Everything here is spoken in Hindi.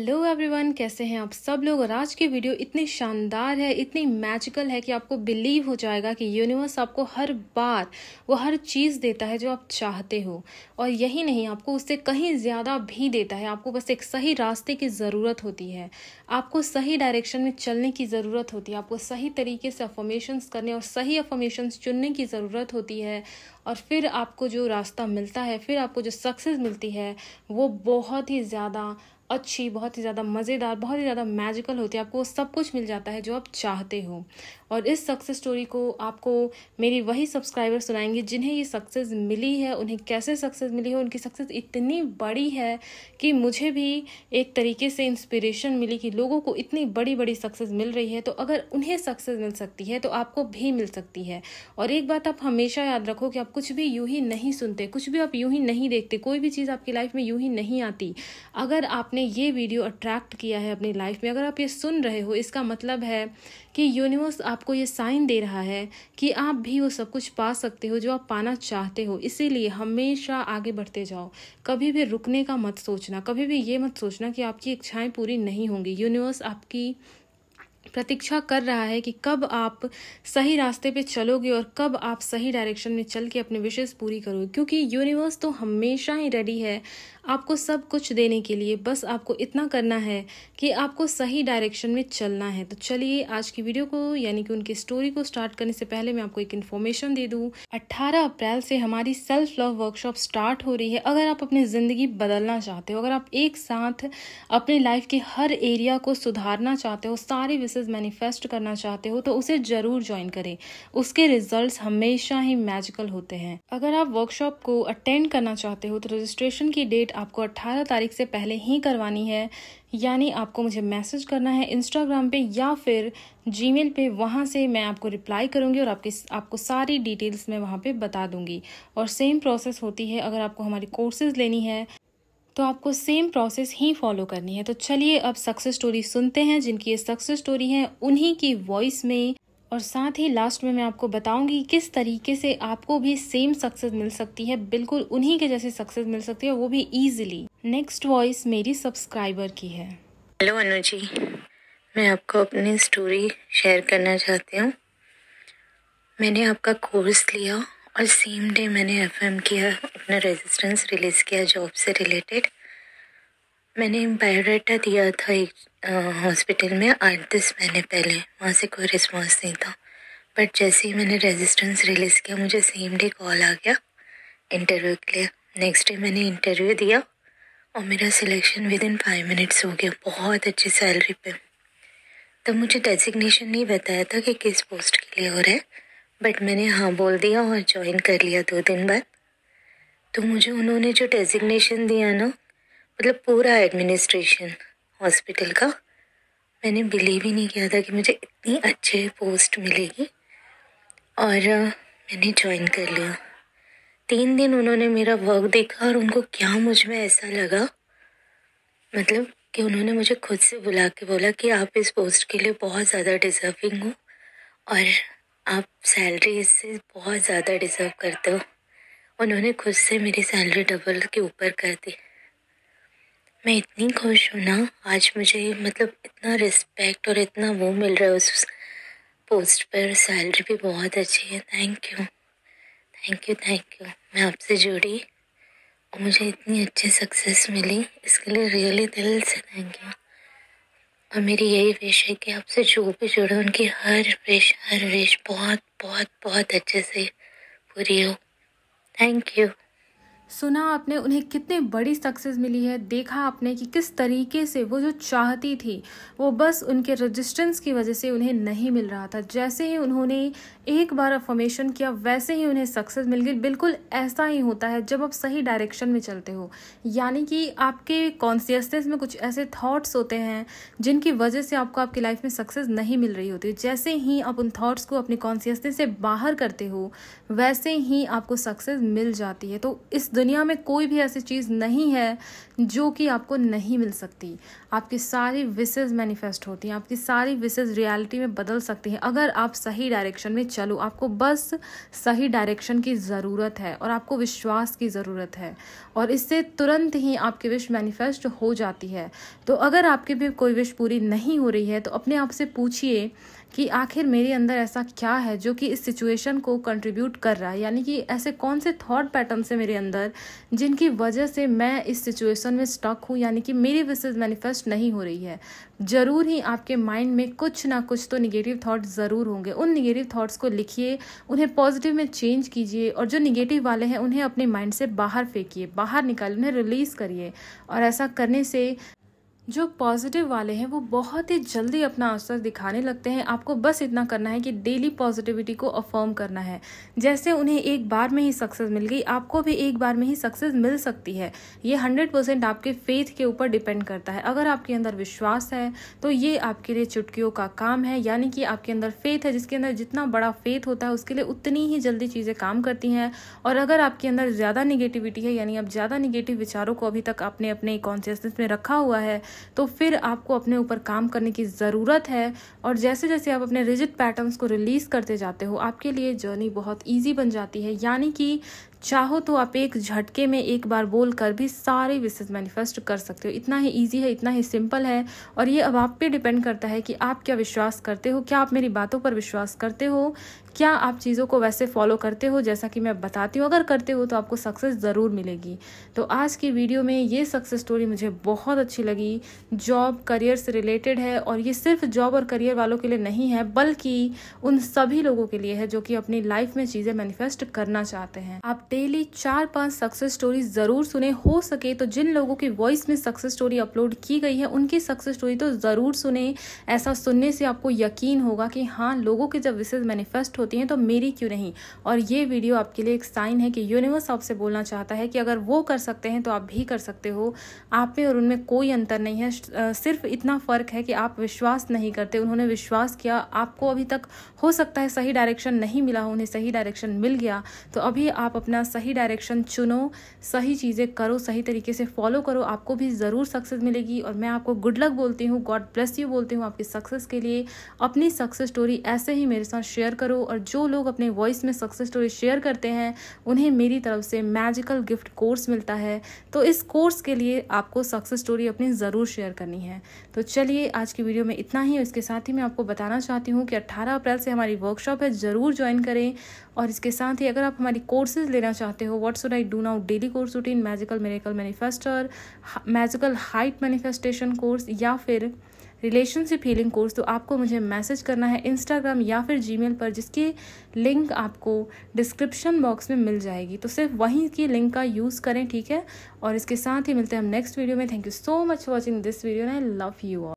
हेलो एवरीवन कैसे हैं आप सब लोग और आज की वीडियो इतनी शानदार है इतनी मैजिकल है कि आपको बिलीव हो जाएगा कि यूनिवर्स आपको हर बार वो हर चीज़ देता है जो आप चाहते हो और यही नहीं आपको उससे कहीं ज़्यादा भी देता है आपको बस एक सही रास्ते की ज़रूरत होती है आपको सही डायरेक्शन में चलने की ज़रूरत होती है आपको सही तरीके से अफॉर्मेशंस करने और सही अफॉर्मेशंस चुनने की ज़रूरत होती है और फिर आपको जो रास्ता मिलता है फिर आपको जो सक्सेस मिलती है वो बहुत ही ज़्यादा अच्छी बहुत ही ज़्यादा मज़ेदार बहुत ही ज़्यादा मैजिकल होती है आपको वो सब कुछ मिल जाता है जो आप चाहते हो और इस सक्सेस स्टोरी को आपको मेरी वही सब्सक्राइबर सुनाएंगे जिन्हें ये सक्सेस मिली है उन्हें कैसे सक्सेस मिली है उनकी सक्सेस इतनी बड़ी है कि मुझे भी एक तरीके से इंस्पिरेशन मिली कि लोगों को इतनी बड़ी बड़ी सक्सेस मिल रही है तो अगर उन्हें सक्सेस मिल सकती है तो आपको भी मिल सकती है और एक बात आप हमेशा याद रखो कि आप कुछ भी यूँ ही नहीं सुनते कुछ भी आप यूँ ही नहीं देखते कोई भी चीज़ आपकी लाइफ में यूँ ही नहीं आती अगर आपने आपने ये वीडियो अट्रैक्ट किया है अपनी लाइफ में अगर आप ये सुन रहे हो इसका मतलब है कि यूनिवर्स आपको ये साइन दे रहा है कि आप भी वो सब कुछ पा सकते हो जो आप पाना चाहते हो इसीलिए हमेशा आगे बढ़ते जाओ कभी भी रुकने का मत सोचना कभी भी ये मत सोचना कि आपकी इच्छाएं पूरी नहीं होंगी यूनिवर्स आपकी प्रतीक्षा कर रहा है कि कब आप सही रास्ते पे चलोगे और कब आप सही डायरेक्शन में चल के अपने विशेष पूरी करोगे क्योंकि यूनिवर्स तो हमेशा ही रेडी है आपको सब कुछ देने के लिए बस आपको इतना करना है कि आपको सही डायरेक्शन में चलना है तो चलिए आज की वीडियो को यानी कि उनकी स्टोरी को स्टार्ट करने से पहले मैं आपको एक इन्फॉर्मेशन दे दूँ अट्ठारह अप्रैल से हमारी सेल्फ लव वर्कशॉप स्टार्ट हो रही है अगर आप अपनी ज़िंदगी बदलना चाहते हो अगर आप एक साथ अपने लाइफ के हर एरिया को सुधारना चाहते हो सारे विशेज मैनिफेस्ट करना चाहते हो तो उसे ज़रूर ज्वाइन करें उसके रिजल्ट्स हमेशा ही मैजिकल होते हैं अगर आप वर्कशॉप को अटेंड करना चाहते हो तो रजिस्ट्रेशन की डेट आपको 18 तारीख से पहले ही करवानी है यानी आपको मुझे मैसेज करना है इंस्टाग्राम पे या फिर जीमेल पे वहाँ से मैं आपको रिप्लाई करूँगी और आपकी आपको सारी डिटेल्स मैं वहाँ पे बता दूँगी और सेम प्रोसेस होती है अगर आपको हमारी कोर्सेज लेनी है तो आपको सेम प्रोसेस ही फॉलो करनी है तो चलिए अब सक्सेस स्टोरी सुनते हैं जिनकी ये सक्सेस स्टोरी है उन्हीं की वॉइस में और साथ ही लास्ट में मैं आपको बताऊंगी किस तरीके से आपको भी सेम सक्सेस मिल सकती है बिल्कुल उन्हीं के जैसे सक्सेस मिल सकती है वो भी ईजिली नेक्स्ट वॉइस मेरी सब्सक्राइबर की है हेलो अनु जी मैं आपको अपनी स्टोरी शेयर करना चाहती हूँ मैंने आपका कोर्स लिया और सेम डे मैंने एफ किया अपना रेजिस्टेंस रिलीज़ किया जॉब से रिलेटेड मैंने बायोडाटा दिया था एक हॉस्पिटल में आठ दस महीने पहले वहाँ से कोई रिस्पॉन्स नहीं था बट जैसे ही मैंने रेजिस्टेंस रिलीज़ किया मुझे सेम डे कॉल आ गया इंटरव्यू के लिए नेक्स्ट डे मैंने इंटरव्यू दिया और मेरा selection within five minutes हो गया बहुत अच्छी सैलरी पे तब मुझे डेजिग्नेशन नहीं बताया था कि किस पोस्ट के लिए हो रहा है बट मैंने हाँ बोल दिया और ज्वाइन कर लिया दो दिन बाद तो मुझे उन्होंने जो डेजिग्नेशन दिया ना मतलब पूरा एडमिनिस्ट्रेशन हॉस्पिटल का मैंने बिलीव ही नहीं किया था कि मुझे इतनी अच्छे पोस्ट मिलेगी और मैंने ज्वाइन कर लिया तीन दिन उन्होंने मेरा वर्क देखा और उनको क्या मुझ में ऐसा लगा मतलब कि उन्होंने मुझे खुद से बुला के बोला कि आप इस पोस्ट के लिए बहुत ज़्यादा डिज़र्विंग हो और आप सैलरी इससे बहुत ज़्यादा डिज़र्व करते हो उन्होंने खुद से मेरी सैलरी डबल के ऊपर कर दी मैं इतनी खुश हूँ ना आज मुझे मतलब इतना रिस्पेक्ट और इतना वो मिल रहा है उस पोस्ट पर सैलरी भी बहुत अच्छी है thank you thank you thank you मैं आपसे जुड़ी और मुझे इतनी अच्छी सक्सेस मिली इसके लिए रियली दिल से थैंक यू और मेरी यही विश है कि आपसे जो भी जुड़े उनकी हर विश हर विश बहुत बहुत बहुत अच्छे से पूरी हो थैंक यू सुना आपने उन्हें कितने बड़ी सक्सेस मिली है देखा आपने कि किस तरीके से वो जो चाहती थी वो बस उनके रजिस्टेंस की वजह से उन्हें नहीं मिल रहा था जैसे ही उन्होंने एक बार अफॉर्मेशन किया वैसे ही उन्हें सक्सेस मिल गई बिल्कुल ऐसा ही होता है जब आप सही डायरेक्शन में चलते हो यानी कि आपके कॉन्सियसनेस में कुछ ऐसे थाट्स होते हैं जिनकी वजह से आपको आपकी लाइफ में सक्सेस नहीं मिल रही होती जैसे ही आप उन थाट्स को अपनी कॉन्सियसनेस से बाहर करते हो वैसे ही आपको सक्सेस मिल जाती है तो इस दुनिया में कोई भी ऐसी चीज़ नहीं है जो कि आपको नहीं मिल सकती आपकी सारी विशेज़ मैनिफेस्ट होती हैं आपकी सारी विशेज़ रियलिटी में बदल सकती हैं अगर आप सही डायरेक्शन में चलो आपको बस सही डायरेक्शन की ज़रूरत है और आपको विश्वास की ज़रूरत है और इससे तुरंत ही आपकी विश मैनिफेस्ट हो जाती है तो अगर आपकी भी कोई विश पूरी नहीं हो रही है तो अपने आप से पूछिए कि आखिर मेरे अंदर ऐसा क्या है जो कि इस सिचुएशन को कंट्रीब्यूट कर रहा है यानी कि ऐसे कौन से थॉट पैटर्न है मेरे अंदर जिनकी वजह से मैं इस सिचुएशन में स्टक हूँ यानी कि मेरी विशेष मैनिफेस्ट नहीं हो रही है ज़रूर ही आपके माइंड में कुछ ना कुछ तो निगेटिव थाट ज़रूर होंगे उन निगेटिव थाट्स को लिखिए उन्हें पॉजिटिव में चेंज कीजिए और जो निगेटिव वाले हैं उन्हें अपने माइंड से बाहर फेंकिए बाहर निकालिए उन्हें रिलीज़ करिए और ऐसा करने से जो पॉजिटिव वाले हैं वो बहुत ही जल्दी अपना असर दिखाने लगते हैं आपको बस इतना करना है कि डेली पॉजिटिविटी को अफर्म करना है जैसे उन्हें एक बार में ही सक्सेस मिल गई आपको भी एक बार में ही सक्सेस मिल सकती है ये हंड्रेड परसेंट आपके फेथ के ऊपर डिपेंड करता है अगर आपके अंदर विश्वास है तो ये आपके लिए चुटकियों का काम है यानी कि आपके अंदर फेथ है जिसके अंदर जितना बड़ा फेथ होता है उसके लिए उतनी ही जल्दी चीज़ें काम करती हैं और अगर आपके अंदर ज़्यादा निगेटिविटी है यानी आप ज़्यादा निगेटिव विचारों को अभी तक आपने अपने कॉन्शियसनेस में रखा हुआ है तो फिर आपको अपने ऊपर काम करने की ज़रूरत है और जैसे जैसे आप अपने रिजिट पैटर्न्स को रिलीज़ करते जाते हो आपके लिए जर्नी बहुत ईजी बन जाती है यानी कि चाहो तो आप एक झटके में एक बार बोल कर भी सारे विशेष मैनिफेस्ट कर सकते हो इतना ही ईजी है इतना ही सिंपल है और ये अब आप पे डिपेंड करता है कि आप क्या विश्वास करते हो क्या आप मेरी बातों पर विश्वास करते हो क्या आप चीज़ों को वैसे फॉलो करते हो जैसा कि मैं बताती हूँ अगर करते हो तो आपको सक्सेस ज़रूर मिलेगी तो आज की वीडियो में ये सक्सेस स्टोरी मुझे बहुत अच्छी लगी जॉब करियर से रिलेटेड है और ये सिर्फ जॉब और करियर वालों के लिए नहीं है बल्कि उन सभी लोगों के लिए है जो कि अपनी लाइफ में चीज़ें मैनिफेस्ट करना चाहते हैं आप डेली चार पांच सक्सेस स्टोरी ज़रूर सुने हो सके तो जिन लोगों की वॉइस में सक्सेस स्टोरी अपलोड की गई है उनकी सक्सेस स्टोरी तो ज़रूर सुने ऐसा सुनने से आपको यकीन होगा कि हाँ लोगों के जब विशेष मैनिफेस्ट होती हैं तो मेरी क्यों नहीं और ये वीडियो आपके लिए एक साइन है कि यूनिवर्स आपसे बोलना चाहता है कि अगर वो कर सकते हैं तो आप भी कर सकते हो आप में और उनमें कोई अंतर नहीं है सिर्फ इतना फ़र्क है कि आप विश्वास नहीं करते उन्होंने विश्वास किया आपको अभी तक हो सकता है सही डायरेक्शन नहीं मिला हो उन्हें सही डायरेक्शन मिल गया तो अभी आप अपना अपना सही डायरेक्शन चुनो सही चीज़ें करो सही तरीके से फॉलो करो आपको भी ज़रूर सक्सेस मिलेगी और मैं आपको गुड लक बोलती हूँ गॉड ब्लेस यू बोलती हूँ आपकी सक्सेस के लिए अपनी सक्सेस स्टोरी ऐसे ही मेरे साथ शेयर करो और जो लोग अपने वॉइस में सक्सेस स्टोरी शेयर करते हैं उन्हें मेरी तरफ से मैजिकल गिफ्ट कोर्स मिलता है तो इस कोर्स के लिए आपको सक्सेस स्टोरी अपनी ज़रूर शेयर करनी है तो चलिए आज की वीडियो में इतना ही इसके साथ ही मैं आपको बताना चाहती हूँ कि अट्ठारह अप्रैल से हमारी वर्कशॉप है ज़रूर ज्वाइन करें और इसके साथ ही अगर आप हमारी कोर्सेज लेना लेना चाहते हो what should I do now daily course routine magical miracle manifester magical height manifestation course या फिर रिलेशनशिप हीलिंग कोर्स तो आपको मुझे मैसेज करना है इंस्टाग्राम या फिर जीमेल पर जिसकी लिंक आपको डिस्क्रिप्शन बॉक्स में मिल जाएगी तो सिर्फ वहीं की लिंक का यूज़ करें ठीक है और इसके साथ ही मिलते हैं हम नेक्स्ट वीडियो में thank you so much watching this video I love you all